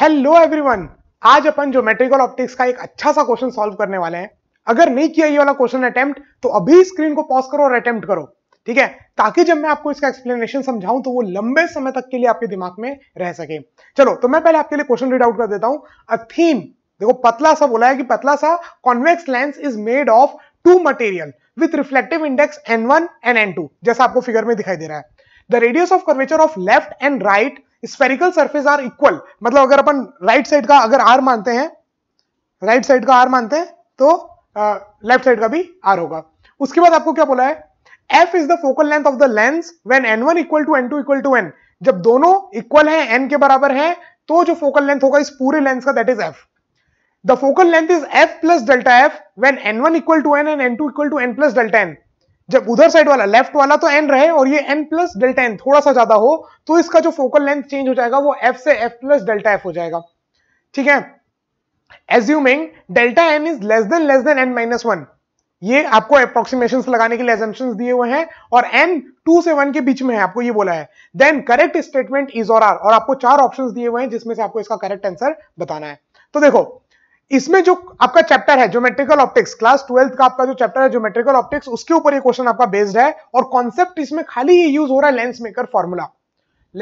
hello everyone आज अपन जो metrical optics का एक अच्छा सा क्वेश्चन सॉल्व करने वाले हैं अगर नहीं किया ये वाला क्वेश्चन अटेम्प्ट तो अभी स्क्रीन को पॉज करो और अटेम्प्ट करो ठीक है ताकि जब मैं आपको इसका एक्सप्लेनेशन समझाऊं तो वो लंबे समय तक के लिए आपके दिमाग में रह सके चलो तो मैं पहले आपके लिए क्वेश्चन रीड आउट कर देता हूं अ थीम देखो पतला सा बोला है कि पतला सा convex lens is made of two material with reflective index N one and N two जैसा आपको फिगर में दिखाई दे रहा है the radius of curvature of left and right spherical surface are equal मतलब अगर अपन राइट साइड का अगर आर मानते हैं राइट साइड का आर मानते हैं तो लेफ्ट uh, साइड का भी आर होगा उसके बाद आपको क्या बोला है F is the focal length of the lens when N one equal to N two equal to N जब दोनों इक्वल हैं एन के बराबर हैं तो जो फोकल लेंथ होगा इस पूरे लेंस का that is F the focal length is F plus delta F when N one equal to N and N two equal to N plus delta N जब उधर साइड वाला लेफ्ट वाला तो N रहे और ये एन प्लस डेल्टा एन थोड़ा सा ज्यादा हो तो इसका जो फोकल लेंथ चेंज हो जाएगा वो एफ से एफ प्लस डेल्टा एफ हो जाएगा ठीक है assuming delta N is less than less than N minus one ये आपको अप्रोक्सीमेशन लगाने के लिए एजेंशन दिए हुए हैं और एन टू से वन के बीच में है आपको ये बोला है देन करेक्ट स्टेटमेंट इज और आर और आपको चार ऑप्शन दिए हुए हैं जिसमें से आपको इसका करेक्ट आंसर बताना है तो देखो इसमें जो आपका चैप्टर है ज्योमेट्रिकल ऑप्टिक्स क्लास ट्वेल्थ का आपका जो चैप्टर है ज्योमेट्रिकल ऑप्टिक्स उसके ऊपर ये क्वेश्चन आपका बेस्ड है और कॉन्सेप्ट इसमें खाली ही यूज हो रहा है lens maker formula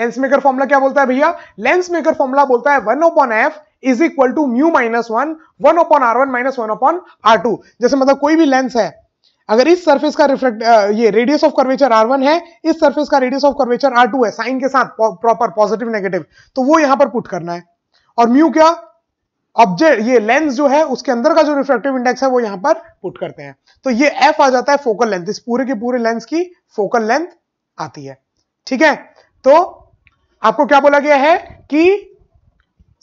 lens maker formula क्या बोलता है भैया लेंस मेकर फॉर्मूला बोलता है one upon F is equal to mu minus one one upon R one minus one upon R two जैसे मतलब कोई भी लेंस है अगर इस सर्फेस का रिफ्लेक्ट ये radius of curvature R one है इस सर्फेस का radius of curvature R two है साइन के साथ प्रॉपर पॉजिटिव नेगेटिव तो वो यहां पर पुट करना है और म्यू क्या ऑब्जेक्ट ये लेंस जो है उसके अंदर का जो रिफ्रैक्टिव इंडेक्स है वो यहां पर पुट करते हैं तो ये एफ आ जाता है फोकल लेंथ इस पूरे के पूरे लेंस की फोकल लेंथ आती है ठीक है तो आपको क्या बोला गया है कि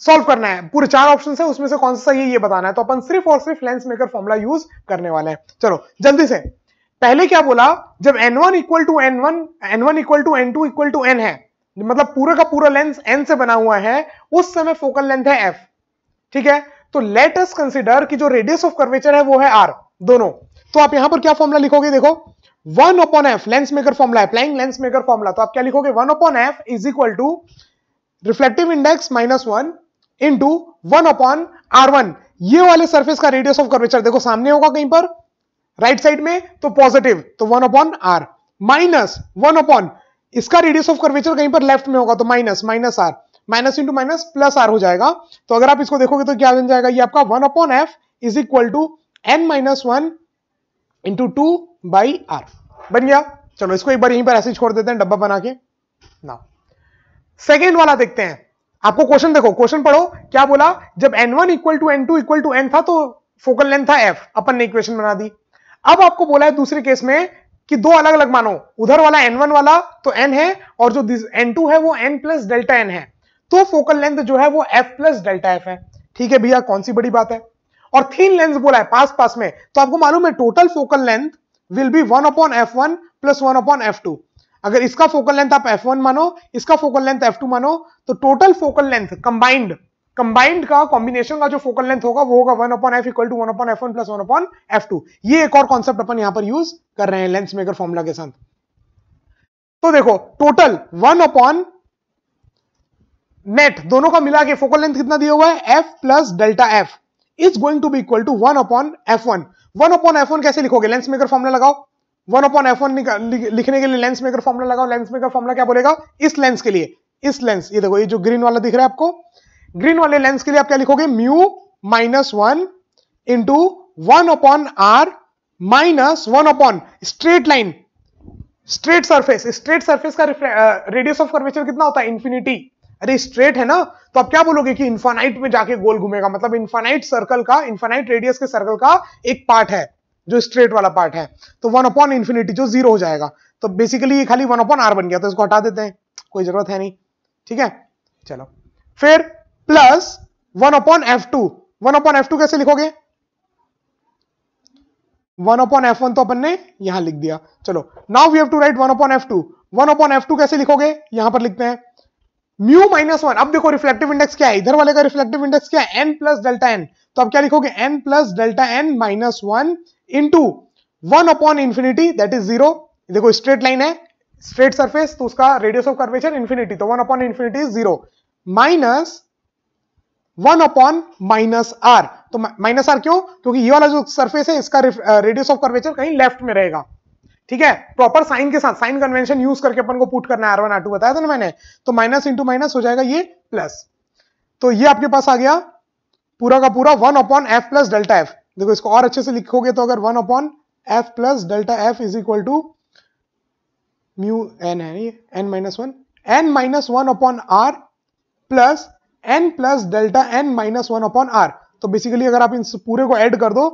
सॉल्व करना है पूरे चार ऑप्शन है उसमें से कौन सा सही है ये बताना है तो अपन सिर्फ और सिर्फ लेंस मेकर फॉर्मुला यूज करने वाले हैं चलो जल्दी से पहले क्या बोला जब N one equal to N one N one equal to N two equal to N है मतलब पूरा का पूरा लेंस एन से बना हुआ है उस समय फोकल लेंथ है एफ ठीक है तो लेट कंसिडर की जो रेडियस ऑफ कर्वेचर है वो है आर दोनों तो आप यहां पर क्या फॉर्मुला लिखोगे देखो one upon F lens maker formula applying lens maker formula तो आप क्या लिखोगे one upon F is equal to reflective index minus one into one upon R one ये वाले सर्फेस का रेडियस ऑफ कर्वेचर देखो सामने होगा कहीं पर राइट right साइड में तो पॉजिटिव तो one upon R minus one upon इसका रेडियस ऑफ कर्वेचर कहीं पर लेफ्ट में होगा तो minus minus R minus into minus plus R हो जाएगा तो अगर आप इसको देखोगे तो क्या बन जाएगा ये आपका one upon F is equal to N minus one into two by R बन गया चलो इसको एक बार यहीं पर ऐसे छोड़ देते हैं डब्बा बना के ना सेकेंड वाला देखते हैं आपको क्वेश्चन देखो क्वेश्चन पढ़ो क्या बोला जब N one equal to N two equal to N था तो फोकल लेंथ था एफ अपन ने इक्वेशन बना दी अब आपको बोला है दूसरे केस में कि दो अलग अलग मानो उधर वाला एन वन वाला तो एन है और जो एन टू है वो एन प्लस डेल्टा एन है तो फोकल लेंथ जो है वो एफ प्लस डेल्टा एफ है ठीक है भैया कौन सी बड़ी बात है और थीन लेंथ बोला है पास पास में तो आपको मालूम है total focal length will be one upon F one plus one upon F two अगर इसका फोकल लेंथ आप एफ वन मानो इसका फोकल लेंथ एफ टू मानो तो total focal length combined combined का कॉम्बिनेशन का जो फोकल लेंथ होगा वो होगा one upon F equal to one upon F one plus one upon F two ये एक और कॉन्सेप्ट अपन यहां पर यूज कर रहे हैं लेंस मेकर फॉर्मुला के साथ तो देखो टोटल वन अपॉन नेट दोनों का मिला के फोकल लेंथ कितना दिया हुआ है F plus delta F is going to be equal to one upon F one one upon F one कैसे लिखोगे लेंस मेकर फॉर्मुला लगाओ वन अपॉन एफ वन लिखने के लिए लेंस मेकर फॉर्मुला लगाओ लेंस मेकर फॉर्मुला क्या बोलेगा इस लेंस के लिए इस लेंस ये देखो ये जो ग्रीन वाला दिख रहा है आपको ग्रीन वाले लेंस के लिए आप क्या लिखोगे mu minus one into one upon R minus one upon straight line straight surface straight surface का रेडियस ऑफ कर्वेचर कितना होता है इंफिनिटी अरे स्ट्रेट है ना तो आप क्या बोलोगे कि इन्फानाइट में जाके गोल घूमेगा मतलब इन्फानाइट सर्कल का इन्फानाइट रेडियस के सर्कल का एक पार्ट है जो स्ट्रेट वाला पार्ट है तो वन अपॉन इन्फिनिटी जो जीरो हो जाएगा तो बेसिकली ये खाली वन अपॉन आर बन गया तो इसको हटा देते हैं कोई जरूरत है नहीं ठीक है चलो फिर plus one upon F two one upon F two कैसे लिखोगे वन अपॉन एफ वन तो अपन ने यहां लिख दिया चलो now we have to write one upon F two one upon F two कैसे लिखोगे यहां पर लिखते हैं म्यू माइनस वन अब देखो रिफ्लेक्टिव इंडेक्स क्या है इधर वाले का रिफ्लेक्टिव इंडेक्स क्या है एन प्लस डेल्टा एन तो अब क्या लिखोगे N plus delta N minus one into one upon infinity that is zero देखो स्ट्रेट लाइन है स्ट्रेट सरफेस तो उसका रेडियस ऑफ कर्वेचर इन्फिनिटी तो one upon infinity is zero minus one upon minus R तो minus R क्यों क्योंकि ये वाला जो सरफेस है इसका रेडियस ऑफ कर्वेचर कहीं लेफ्ट में रहेगा ठीक है प्रॉपर साइन के साथ साइन कन्वेंशन यूज करके अपन को पुट करना है आर वन आर टू बताया था ना मैंने तो माइनस इंटू माइनस हो जाएगा ये प्लस तो ये आपके पास आ गया पूरा का पूरा one upon F plus delta F देखो इसको और अच्छे से लिखोगे तो अगर one upon F plus delta F is equal to mu N है N minus one N minus one upon R plus N plus delta N minus one upon R तो बेसिकली अगर आप इन पूरे को एड कर दो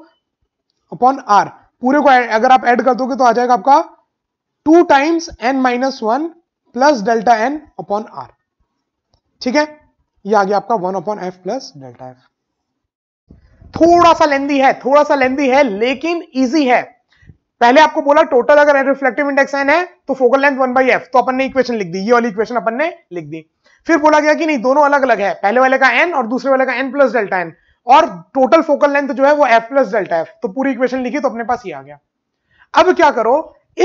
अपॉन आर पूरे को अगर आप ऐड कर दोगे तो आ जाएगा आपका two times N minus one plus delta N upon R ठीक है ये आ गया आपका one upon F plus delta F थोड़ा सा लेंदी है थोड़ा सा लेंदी है लेकिन इजी है पहले आपको बोला टोटल अगर रिफ्लेक्टिव इंडेक्स एन है तो focal length one by F तो अपन ने इक्वेशन लिख दी ये वाली इक्वेशन अपन ने लिख दी फिर बोला गया कि नहीं दोनों अलग अलग है पहले वाले का एन और दूसरे वाले का एन प्लस डेल्टा एन और टोटल फोकल लेंथ जो है वो एफ प्लस डेल्टा एफ तो पूरी इक्वेशन लिखी तो अपने पास ये आ गया अब क्या करो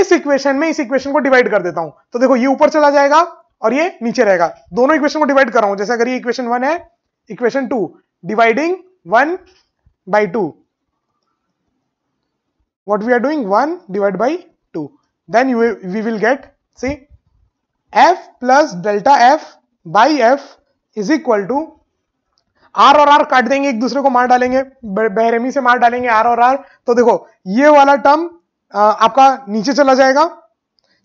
इस इक्वेशन में इस इक्वेशन को डिवाइड कर देता हूं तो देखो ये ऊपर चला जाएगा और ये नीचे रहेगा दोनों इक्वेशन को डिवाइड कर रहा हूं जैसे अगर ये इक्वेशन वन है equation two dividing one by two what we are doing one divide by two then you we will get C F plus delta F by F is equal to R और R काट देंगे एक दूसरे को मार डालेंगे बहरेमी से मार डालेंगे आर और आर तो देखो ये वाला टर्म आपका नीचे चला जाएगा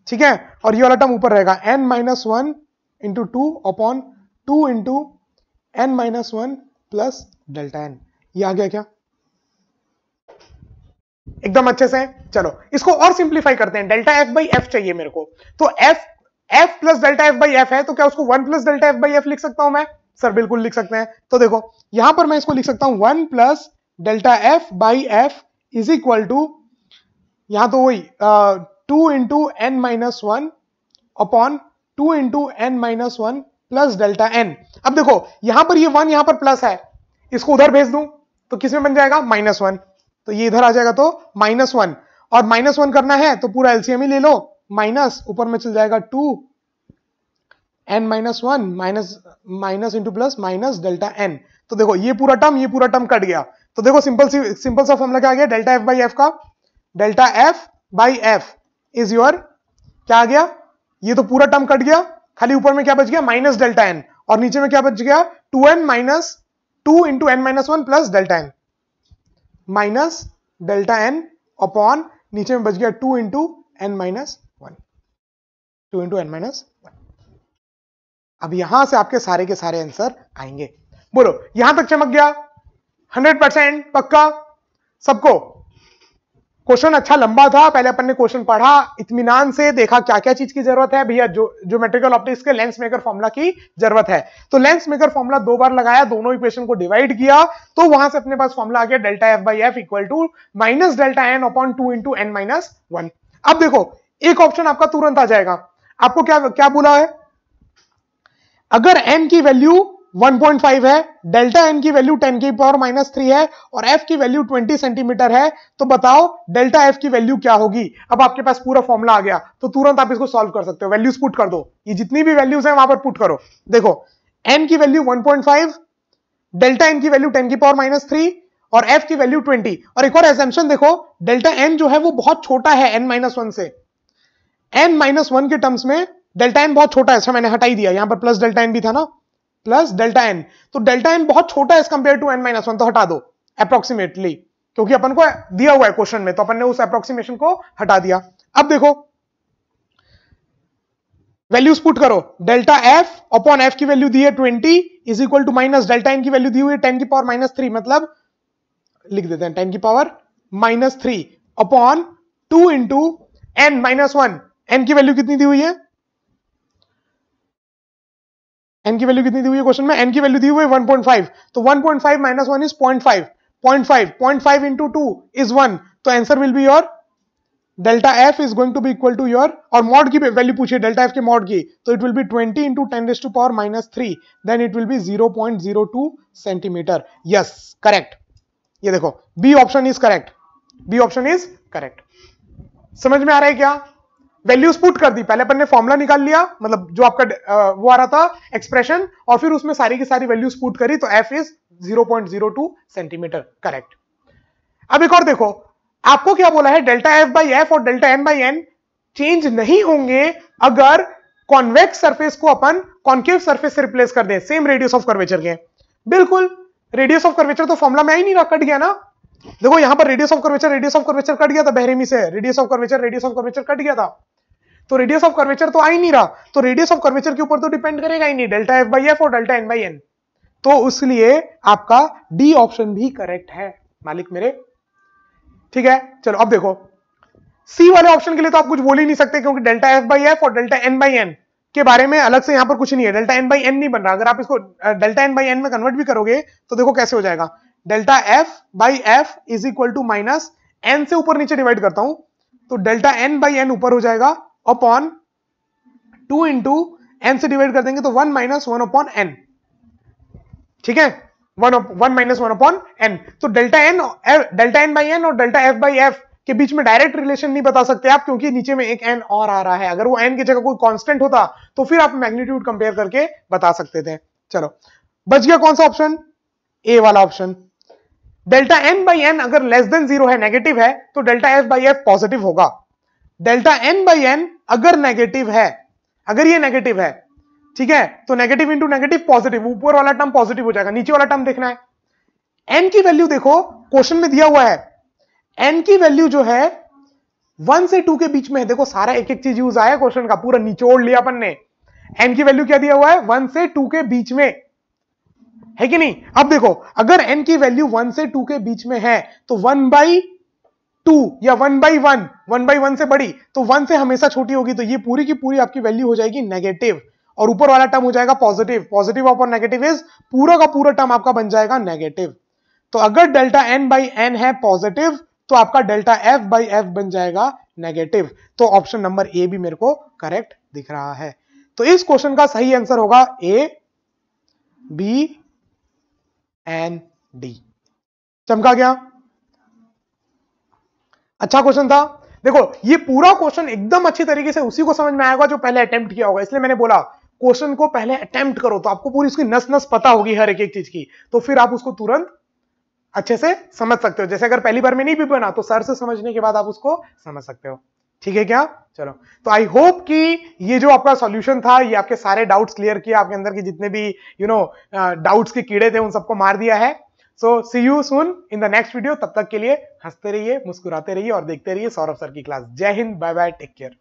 ठीक है और ये वाला टर्म ऊपर रहेगा N minus one into two upon two into N minus one plus delta N ये आ गया क्या एकदम अच्छे से चलो इसको और सिंप्लीफाई करते हैं डेल्टा एफ बाई एफ चाहिए मेरे को तो F F plus delta F by F है तो क्या उसको one plus delta F by F लिख सकता हूं मैं सर बिल्कुल लिख सकते हैं तो देखो यहां पर मैं इसको लिख सकता हूं one plus delta F by F is equal to यहां तो वही two into N minus one upon two into N minus one plus delta N अब देखो यहां पर ये यह वन यहां पर प्लस है इसको उधर भेज दू तो किस में बन जाएगा माइनस वन तो ये इधर आ जाएगा तो माइनस वन और माइनस वन करना है तो पूरा एलसीएम ही ले लो माइनस ऊपर में चल जाएगा two N minus one minus minus into plus minus delta N तो देखो ये पूरा टर्म ये पूरा टर्म कट गया तो देखो सिंपल सिंपल सा फॉर्मला क्या आ गया डेल्टा एफ बाई एफ का delta F by F is your क्या आ गया ये तो पूरा टर्म कट गया खाली ऊपर में क्या बच गया माइनस डेल्टा एन और नीचे में क्या बच गया two N minus two into N minus one plus delta N minus delta N upon नीचे में बच गया two into N minus one two into N minus one अब यहां से आपके सारे के सारे आंसर आएंगे बोलो यहां तक चमक गया 100 परसेंट पक्का सबको क्वेश्चन अच्छा लंबा था पहले अपन ने क्वेश्चन पढ़ा इतमान से देखा क्या क्या चीज की जरूरत है भैया जो ज्योमेट्रिकल ऑप्टिक्स के लेंस मेकर फॉर्मुला की जरूरत है तो लेंस मेकर फॉर्मुला दो बार लगाया दोनों इक्वेशन को डिवाइड किया तो वहां से अपने पास फॉर्मुला आ गया delta F by F equal to minus delta N upon two into N minus one अब देखो एक ऑप्शन आपका तुरंत आ जाएगा आपको क्या क्या बोला है अगर एन की वैल्यू 1.5 है डेल्टा एन की वैल्यू 10 की पावर माइनस थ्री है और एफ की वैल्यू 20 सेंटीमीटर है तो बताओ डेल्टा एफ की वैल्यू क्या होगी अब आपके पास पूरा फॉर्मुला आ गया तो तुरंत आप इसको सॉल्व कर सकते हो वैल्यूज पुट कर दो ये जितनी भी वैल्यूज है वहां पर पुट करो देखो एन की वैल्यू 1.5 डेल्टा एन की वैल्यू 10 की पावर माइनस थ्री और एफ की वैल्यू 20 और एक और एजेंशन देखो डेल्टा एन जो है वो बहुत छोटा है एन माइनस वन से एन माइनस वन के टर्म्स में डेल्टा एन बहुत छोटा है इसमें मैंने हटाई दिया यहां पर प्लस डेल्टा एन भी था ना प्लस डेल्टा एन तो डेल्टा एन बहुत छोटा है compare to N minus one तो हटा दो अप्रोक्सीमेटली क्योंकि अपन को दिया हुआ है क्वेश्चन में तो अपन ने उस अप्रोक्सीमेशन को हटा दिया अब देखो वैल्यूज पुट करो डेल्टा एफ अपॉन एफ की वैल्यू दी है twenty is equal to minus delta N की वैल्यू दी हुई है टेन की पावर माइनस थ्री मतलब लिख देते हैं टेन की power minus three upon two into N minus one N की वैल्यू कितनी दी हुई है एन की वैल्यू कितनी दी हुई है क्वेश्चन में एन की वैल्यू दी हुई है 1.5 तो 1.5 point five minus one is point five point five point five into two is one तो answer will be your delta F is going to be equal to your और mod की value पूछिए delta F के mod की तो it will be 20 into ten raise to power minus three then it will be 0.02 centimetre yes correct ये देखो B option is correct B option is correct समझ में आ रहा है क्या वैल्यूज पुट कर दी पहले अपन ने फॉर्मुला निकाल लिया मतलब जो आपका वो आ रहा था एक्सप्रेशन और फिर उसमें सारी की सारी वैल्यूज पुट करी तो एफ इज 0.02 सेंटीमीटर करेक्ट अब एक और देखो आपको क्या बोला है डेल्टा एफ बाई एफ और delta N by N change नहीं होंगे अगर कॉन्वेक्स सरफेस को अपन कॉन्केव सरफेस से रिप्लेस कर दे सेम रेडियस ऑफ कर्वेचर के बिल्कुल रेडियस ऑफ कर्वेचर तो फॉर्मुला में ही नहीं रहा कट गया ना देखो यहां पर radius of curvature radius of curvature cut गया था बहरेमी से radius of curvature radius of curvature cut गया था तो रेडियस ऑफ कर्वेचर तो आ ही नहीं रहा तो रेडियस ऑफ कर्वेचर के ऊपर तो डिपेंड करेगा ही नहीं डेल्टा एफ बाई एफ और डेल्टा एन बाई एन तो इसलिए आपका डी ऑप्शन भी करेक्ट है मालिक मेरे ठीक है चलो अब देखो सी वाले ऑप्शन के लिए तो आप कुछ बोल ही नहीं सकते क्योंकि डेल्टा एफ बाई एफ और डेल्टा एन बाई एन के बारे में अलग से यहां पर कुछ नहीं है डेल्टा एन बाई एन नहीं बन रहा अगर आप इसको डेल्टा एन बाई एन में कन्वर्ट भी करोगे तो देखो कैसे हो जाएगा delta F by F is equal to minus N से ऊपर नीचे डिवाइड करता हूं तो डेल्टा एन बाई एन ऊपर हो जाएगा अपॉन टू इंटू एन से डिवाइड कर देंगे तो one minus one upon N ठीक है one one minus one upon N तो delta N delta N by N और डेल्टा एफ बाई एफ के बीच में डायरेक्ट रिलेशन नहीं बता सकते आप क्योंकि नीचे में एक एन और आ रहा है अगर वो एन की जगह कोई कांस्टेंट होता तो फिर आप मैग्नीट्यूड कंपेयर करके बता सकते थे चलो बच गया कौन सा ऑप्शन ए वाला option delta N by N अगर लेस देन जीरो है नेगेटिव है तो delta F by F positive होगा डेल्टा एन बाई एन अगर नेगेटिव है अगर ये नेगेटिव है ठीक है तो नेगेटिव इंटू नेगेटिव पॉजिटिव ऊपर वाला टर्म पॉजिटिव हो जाएगा नीचे वाला टर्म देखना है एन की वैल्यू देखो क्वेश्चन में दिया हुआ है एन की वैल्यू जो है वन से टू के बीच में है देखो सारा एक एक चीज यूज आया क्वेश्चन का पूरा निचोड़ लिया अपन ने एन की वैल्यू क्या दिया हुआ है वन से टू के बीच में है कि नहीं अब देखो अगर एन की वैल्यू वन से टू के बीच में है तो वन बाई टू या one by one one by one से बड़ी तो वन से हमेशा छोटी होगी तो ये पूरी की पूरी आपकी वैल्यू हो जाएगी नेगेटिव और ऊपर वाला टर्म हो जाएगा positive positive upon negative is पूरा का पूरा टर्म आपका बन जाएगा नेगेटिव तो अगर डेल्टा एन बाई एन है पॉजिटिव तो आपका डेल्टा एफ बाई एफ बन जाएगा नेगेटिव तो ऑप्शन नंबर ए भी मेरे को करेक्ट दिख रहा है तो इस क्वेश्चन का सही आंसर होगा ए बी एन डी चमका गया अच्छा क्वेश्चन था देखो ये पूरा क्वेश्चन एकदम अच्छी तरीके से उसी को समझ में आएगा जो पहले अटेम्प्ट किया होगा इसलिए मैंने बोला क्वेश्चन को पहले अटेम्प्ट करो तो आपको पूरी उसकी नस नस पता होगी हर एक एक चीज की तो फिर आप उसको तुरंत अच्छे से समझ सकते हो जैसे अगर पहली बार में नहीं भी बना तो सर से समझने के बाद आप उसको समझ सकते हो ठीक है क्या चलो तो आई होप कि ये जो आपका सॉल्यूशन था ये आपके सारे डाउट्स क्लियर किया आपके अंदर के जितने भी यू नो डाउट्स के कीड़े थे उन सबको मार दिया है so see you soon in the next video तब तक के लिए हंसते रहिए मुस्कुराते रहिए और देखते रहिए सौरभ सर की क्लास जय Hind bye bye take care